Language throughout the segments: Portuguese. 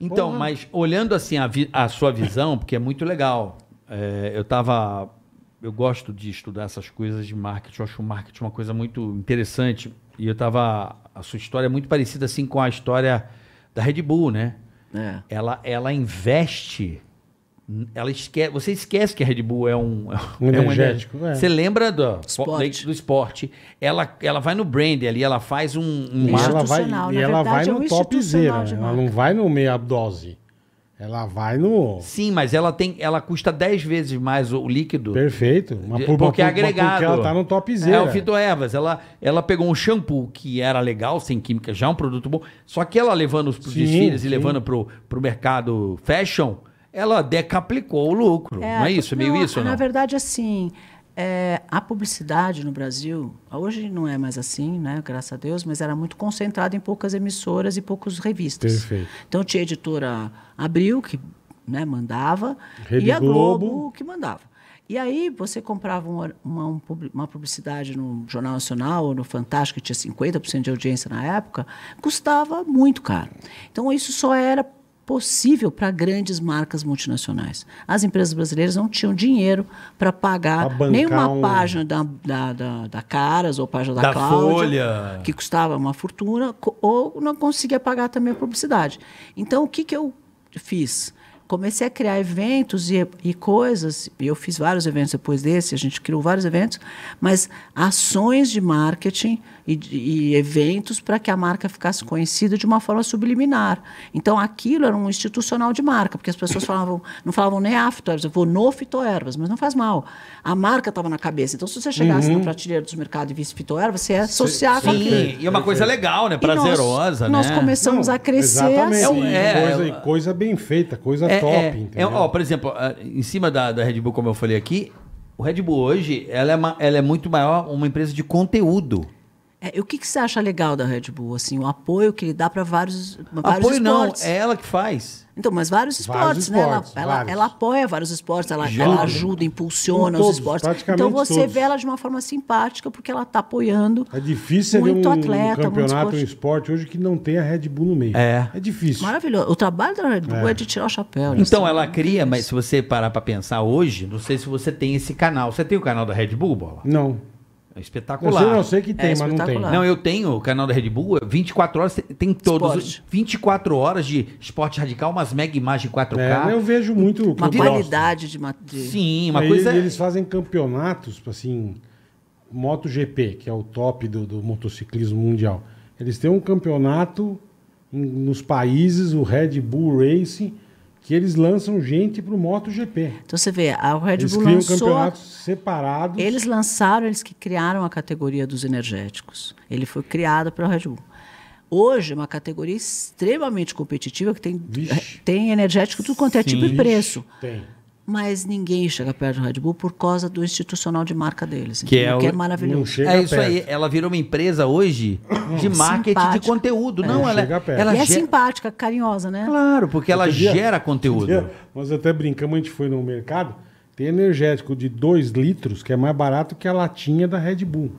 Então, Porra. mas olhando assim a, vi, a, sua visão, porque é muito legal. É, eu estava, eu gosto de estudar essas coisas de marketing. Eu acho o marketing uma coisa muito interessante. E eu estava, a sua história é muito parecida assim com a história da Red Bull, né? É. Ela, ela investe ela esquece, você esquece que a Red Bull é um, é um é energético. é. Você lembra do esporte. do esporte? Ela, ela vai no brand ali, ela faz um, um e ela vai, é e ela vai no é um Ela não vai no meia dose. Ela vai no. Sim, mas ela tem, ela custa 10 vezes mais o líquido. Perfeito. Uma por, porque é agregado. Porque ela tá no top zero. É o Fito Evas. Ela, ela pegou um shampoo que era legal, sem química, já um produto bom. Só que ela levando os desfiles sim. e levando para o mercado fashion, ela decaplicou o lucro. É, não é isso? É meio não, isso, não? Na verdade, assim, é, a publicidade no Brasil, hoje não é mais assim, né? Graças a Deus, mas era muito concentrada em poucas emissoras e poucas revistas. Perfeito. Então tinha a editora Abril, que né, mandava, Rede e a Globo, Globo, que mandava. E aí você comprava uma, uma, uma publicidade no Jornal Nacional ou no Fantástico, que tinha 50% de audiência na época, custava muito caro. Então isso só era possível para grandes marcas multinacionais. As empresas brasileiras não tinham dinheiro para pagar nenhuma um... página da, da, da, da, Caras ou página da, da Cláudia, Folha. que custava uma fortuna, ou não conseguia pagar também a publicidade. Então, o que, que eu fiz? comecei a criar eventos e, e coisas. E eu fiz vários eventos depois desse, a gente criou vários eventos, mas ações de marketing e, e eventos para que a marca ficasse conhecida de uma forma subliminar. Então aquilo era um institucional de marca, porque as pessoas falavam, não falavam nem a fitoervas, eu vou no fitoervas, mas não faz mal. A marca estava na cabeça. Então se você chegasse uhum. na prateleira dos mercados e visse fitoervas, você associava é Sim, aquilo. E é uma coisa legal, né? Prazerosa, nós, né? Nós começamos não, a crescer. Exatamente. Assim. É, coisa, é, coisa, bem feita, coisa é, é, top, é, é. é, ó, Por exemplo, em cima da, da Red Bull, como eu falei aqui, o Red Bull hoje ela é, uma, ela é muito maior uma empresa de conteúdo. É, o que, que você acha legal da Red Bull? Assim, o apoio que ele dá para vários, vários apoio esportes. não, é ela que faz. Então, mas vários esportes, vários né? ela, vários. Ela, ela, apoia vários esportes, ela, ela ajuda, impulsiona todos, os esportes. Então você todos. vê ela de uma forma simpática, porque ela está apoiando. É difícil muito um, atleta, um campeonato, esporte. um esporte hoje que não tem a Red Bull no meio. É. É difícil. Maravilhoso. O trabalho da Red Bull é, é de tirar o chapéu. Né? Então ela cria, mas se você parar para pensar hoje, não sei se você tem esse canal. Você tem o canal da Red Bull, Bola? Não. É espetacular. Eu, eu sei que tem, é, mas não tem. Não, eu tenho o canal da Red Bull, 24 é horas, tem todos. 24 horas de esporte radical, umas mega imagens 4K. É, eu vejo muito. Uma qualidade de, de. Sim, uma Aí coisa. É- eles fazem campeonatos, assim. MotoGP, que é o top do, do motociclismo mundial. Eles têm um campeonato nos países, o Red Bull Racing que eles lançam gente para o MotoGP. Então você vê, a Red eles Bull lançou... Eles campeonatos separados. Eles lançaram, eles que criaram a categoria dos energéticos. Ele foi criado pela Red Bull. Hoje é uma categoria extremamente competitiva, que tem, tem energético tudo quanto é Sim, tipo e preço. Tem mas ninguém chega perto do Red Bull por causa do institucional de marca deles. Que, é, que é maravilhoso. É isso perto. aí. Ela virou uma empresa hoje de marketing simpática. de conteúdo. Não, é. não ela, é- ela é simpática, carinhosa, né? Claro, porque ela dia, gera conteúdo. nós até brincamos, a gente foi no mercado, tem energético de 2 litros, que é mais barato que a latinha da Red Bull.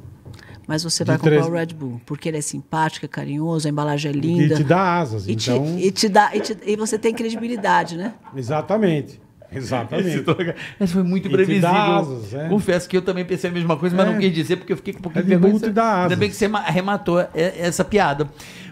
Mas você vai comprar três... o Red Bull, porque ele é simpático, é carinhoso, a embalagem é linda. E te dá asas, e então... Te, e, te dá, e, te, e você tem credibilidade, né? Exatamente. Exatamente. Mas foi muito e previsível. é. Confesso que eu também pensei a mesma coisa, mas é. não quis dizer porque eu fiquei um pouquinho é vergonha. Ainda bem que você arrematou essa piada.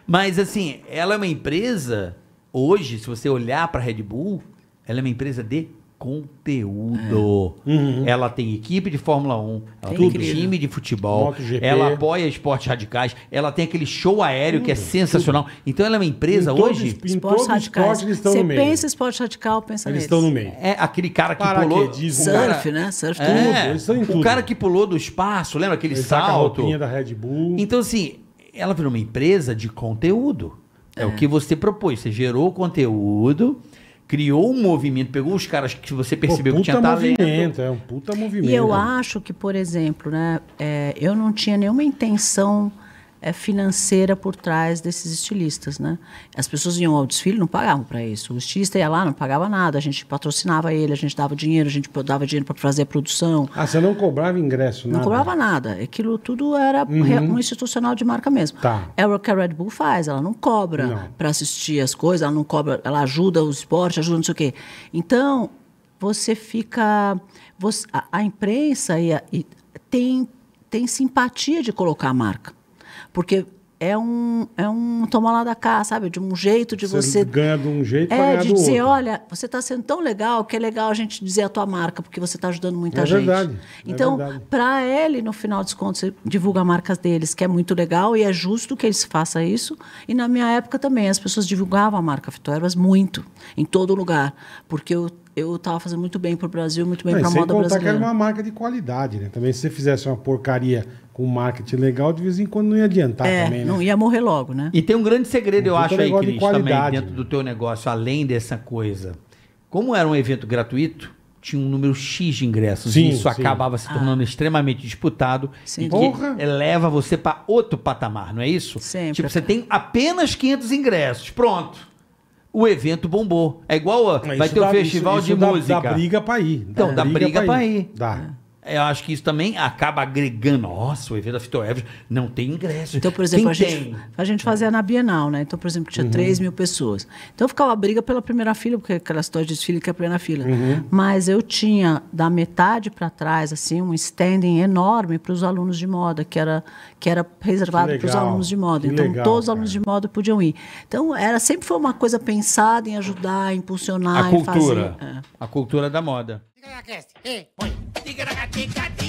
Mas assim, ela é uma empresa, hoje, se você olhar para a Red Bull, ela é uma empresa de conteúdo. É. Uhum. Ela tem equipe de Fórmula 1, ela tem time de futebol, ela apoia esportes radicais, ela tem aquele show aéreo que é uhum. sensacional. Tudo. Então ela é uma empresa hoje. Em esportes radicais. Esporte, Você pensa esporte radical, pensa eles neles. estão no meio. É aquele cara que Para pulou. Que surf, cara, né? Surf. É, tudo. O tudo. cara que pulou do espaço, lembra aquele salto? A da Red Bull. Então, assim, ela virou uma empresa de conteúdo. É, é o que você propôs. Você gerou conteúdo criou um movimento, pegou os caras que você percebeu Pô, que tinha talento. É um puta movimento. E eu acho que, por exemplo, né, é, eu não tinha nenhuma intenção é, financeira por trás desses estilistas, né? As pessoas iam ao desfile não pagavam para isso. O estilista ia lá, não pagava nada, a gente patrocinava ele, a gente dava dinheiro, a gente dava dinheiro para fazer a produção. Ah, você não cobrava ingresso, nada? Não cobrava nada. Aquilo tudo era uhum. um institucional de marca mesmo. Tá. É o que a Red Bull faz, ela não cobra para assistir as coisas, ela não cobra, ela ajuda o esporte, ajuda não sei o quê. Então, você fica... Você, a, a, imprensa e, a, e tem, tem simpatia de colocar a marca. Porque é um, é um tomar lá da cá, sabe? De um jeito de você. Você ganha de um jeito É, de dizer, outro. olha, você está sendo tão legal que é legal a gente dizer a tua marca, porque você está ajudando muita é gente. Verdade, é então, é para ele, no final dos contos, você divulga marcas deles, que é muito legal e é justo que eles façam isso. E na minha época também, as pessoas divulgavam a marca Fitoervas muito, em todo lugar, porque eu eu estava fazendo muito bem para o Brasil, muito bem para a moda brasileira. Sem contar que era uma marca de qualidade, né? Também se você fizesse uma porcaria com marketing legal, de vez em quando não ia adiantar é, também, né? Não ia morrer logo, né? E tem um grande segredo, eu acho, é aí, Cris, também dentro do teu negócio, além dessa coisa. Como era um evento gratuito, tinha um número X de ingressos. Sim, e isso sim. acabava se tornando ah. extremamente disputado. Sim. E Porra. leva você para outro patamar, não é isso? Sempre. Tipo, você tem apenas 500 ingressos. Pronto o evento bombou. É igual a, ah, vai ter o um festival isso de dá, música. Dá briga para ir. então, dá briga, briga ir. ir. Dá. É eu acho que isso também acaba agregando. Nossa, o evento da Fitoeves não tem ingresso. Então, por exemplo, a gente, a gente fazia na Bienal, né? Então, por exemplo, tinha uhum. 3 mil pessoas. Então, ficava a briga pela primeira fila, porque aquela história de desfile que é a primeira fila. Uhum. Mas eu tinha, da metade para trás, assim, um standing enorme para os alunos de moda, que era, que era reservado para os alunos de moda. Que então, legal, todos os alunos cara. de moda podiam ir. Então, era sempre foi uma coisa pensada em ajudar, impulsionar, a cultura, fazer, é. A cultura da moda. Ei, oi. tigre, tica, tica.